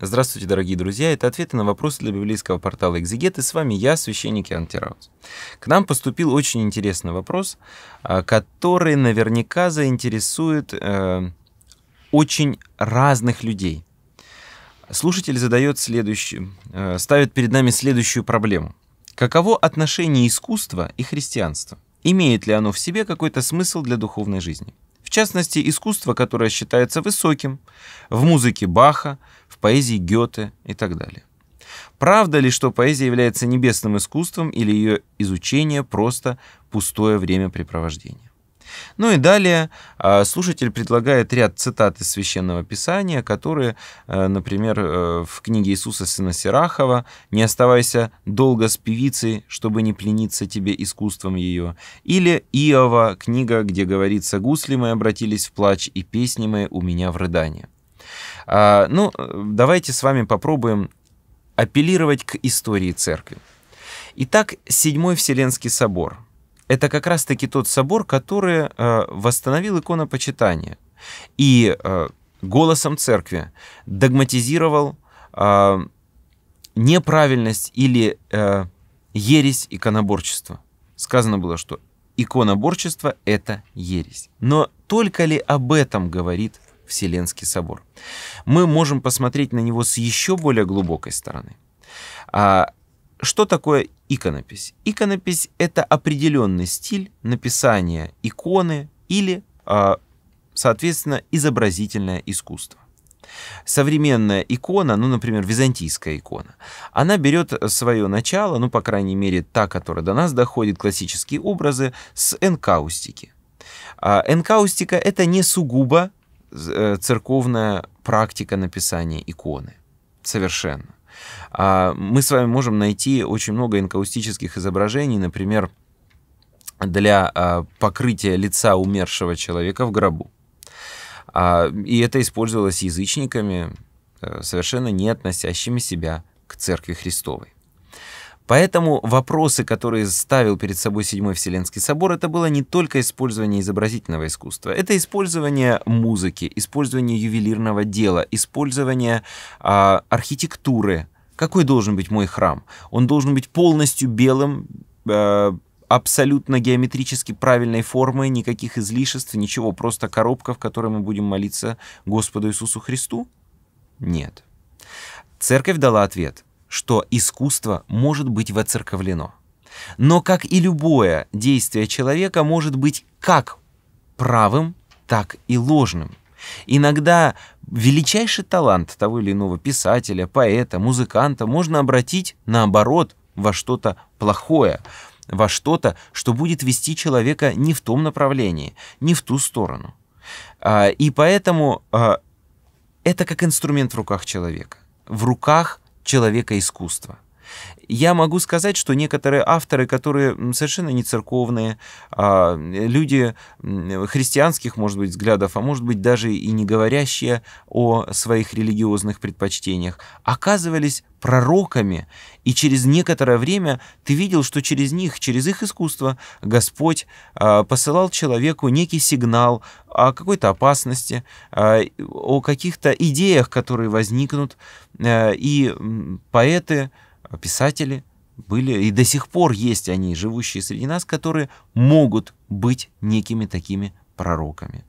Здравствуйте, дорогие друзья! Это ответы на вопросы для библейского портала «Экзегет», и с вами я, священник Иоанн Тераус. К нам поступил очень интересный вопрос, а, который наверняка заинтересует э, очень разных людей. Слушатель задает следующий, э, ставит перед нами следующую проблему. Каково отношение искусства и христианства? Имеет ли оно в себе какой-то смысл для духовной жизни? частности, искусство, которое считается высоким, в музыке Баха, в поэзии Гёте и так далее. Правда ли, что поэзия является небесным искусством или ее изучение просто пустое времяпрепровождение? Ну и далее а, слушатель предлагает ряд цитат из Священного Писания, которые, э, например, э, в книге Иисуса сына Сирахова «Не оставайся долго с певицей, чтобы не плениться тебе искусством ее», или Иова, книга, где говорится «Гусли мои обратились в плач, и песни мои у меня в рыдание». А, ну, э, давайте с вами попробуем апеллировать к истории церкви. Итак, Седьмой Вселенский собор – это как раз-таки тот собор, который э, восстановил иконопочитание и э, голосом церкви догматизировал э, неправильность или ересь иконоборчества. Сказано было, что иконоборчество — это ересь. Но только ли об этом говорит Вселенский собор? Мы можем посмотреть на него с еще более глубокой стороны. А что такое иконопись? Иконопись — это определенный стиль написания иконы или, а, соответственно, изобразительное искусство. Современная икона, ну, например, византийская икона, она берет свое начало, ну, по крайней мере, та, которая до нас доходит, классические образы, с энкаустики. А, энкаустика — это не сугубо э, церковная практика написания иконы. Совершенно. А, мы с вами можем найти очень много инкаустических изображений, например, для а, покрытия лица умершего человека в гробу. А, и это использовалось язычниками, э, совершенно не относящими себя к Церкви Христовой. Поэтому вопросы, которые ставил перед собой Седьмой Вселенский Собор, это было не только использование изобразительного искусства, это использование музыки, использование ювелирного дела, использование а, архитектуры. Какой должен быть мой храм? Он должен быть полностью белым, а, абсолютно геометрически правильной формы, никаких излишеств, ничего, просто коробка, в которой мы будем молиться Господу Иисусу Христу? Нет. Церковь дала ответ что искусство может быть воцерковлено. Но, как и любое действие человека, может быть как правым, так и ложным. Иногда величайший талант того или иного писателя, поэта, музыканта можно обратить, наоборот, во что-то плохое, во что-то, что будет вести человека не в том направлении, не в ту сторону. А, и поэтому а, это как инструмент в руках человека, в руках человека искусства. Я могу сказать, что некоторые авторы, которые совершенно не церковные, а, люди христианских, может быть, взглядов, а может быть, даже и не говорящие о своих религиозных предпочтениях, оказывались пророками, и через некоторое время ты видел, что через них, через их искусство Господь а, посылал человеку некий сигнал о какой-то опасности, а, о каких-то идеях, которые возникнут, э, и поэты, Э, писатели были, и до сих пор есть они, живущие среди нас, которые могут быть некими такими пророками.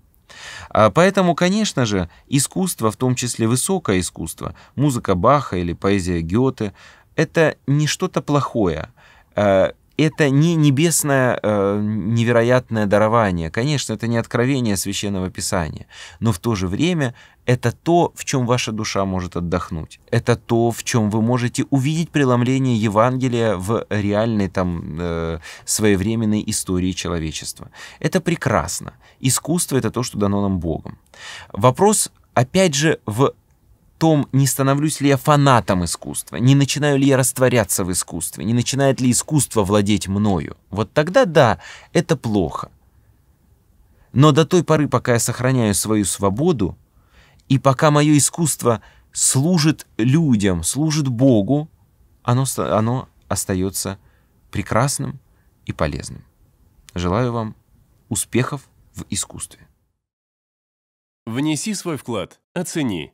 А, поэтому, конечно же, искусство, в том числе высокое искусство, музыка Баха или поэзия Гёте, это не что-то плохое. Э, это не небесное э, невероятное дарование. Конечно, это не откровение священного писания, но в то же время это то, в чем ваша душа может отдохнуть. Это то, в чем вы можете увидеть преломление Евангелия в реальной там э, своевременной истории человечества. Это прекрасно. Искусство это то, что дано нам Богом. Вопрос, опять же, в том, не становлюсь ли я фанатом искусства, не начинаю ли я растворяться в искусстве, не начинает ли искусство владеть мною. Вот тогда да, это плохо. Но до той поры, пока я сохраняю свою свободу, и пока мое искусство служит людям, служит Богу, оно, оно остается прекрасным и полезным. Желаю вам успехов в искусстве. Внеси свой вклад, оцени